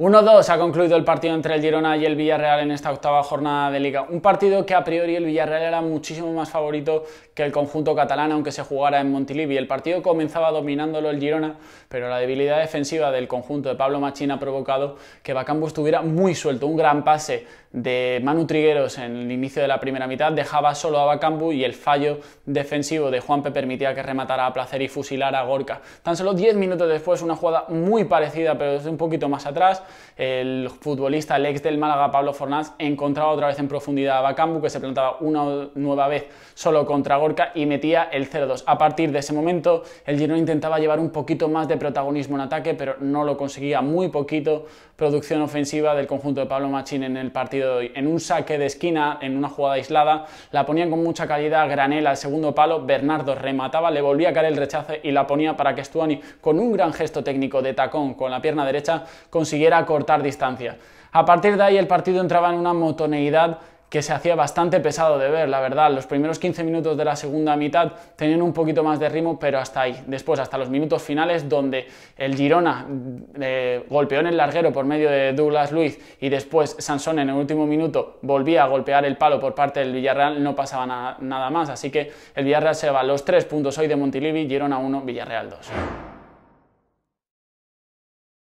1-2 ha concluido el partido entre el Girona y el Villarreal en esta octava jornada de liga. Un partido que a priori el Villarreal era muchísimo más favorito que el conjunto catalán, aunque se jugara en Montilivi. El partido comenzaba dominándolo el Girona, pero la debilidad defensiva del conjunto de Pablo Machín ha provocado que Bacambu estuviera muy suelto. Un gran pase de Manu Trigueros en el inicio de la primera mitad dejaba solo a Bacambu y el fallo defensivo de Juanpe permitía que rematara a placer y fusilar a Gorka. Tan solo 10 minutos después, una jugada muy parecida, pero desde un poquito más atrás el futbolista, el ex del Málaga, Pablo Fornás, encontraba otra vez en profundidad a Bacambu, que se plantaba una nueva vez solo contra Gorka y metía el 0-2. A partir de ese momento, el Girona intentaba llevar un poquito más de protagonismo en ataque, pero no lo conseguía, muy poquito producción ofensiva del conjunto de Pablo Machín en el partido de hoy. En un saque de esquina, en una jugada aislada, la ponían con mucha calidad granela al segundo palo, Bernardo remataba, le volvía a caer el rechace y la ponía para que Stuani, con un gran gesto técnico de tacón con la pierna derecha, consiguiera cortar distancias. A partir de ahí el partido entraba en una motoneidad que se hacía bastante pesado de ver, la verdad. Los primeros 15 minutos de la segunda mitad tenían un poquito más de ritmo, pero hasta ahí. Después, hasta los minutos finales, donde el Girona eh, golpeó en el larguero por medio de Douglas Luiz y después Sansón en el último minuto volvía a golpear el palo por parte del Villarreal, no pasaba nada más. Así que el Villarreal se va a los tres puntos hoy de Montilivi, Girona 1, Villarreal 2.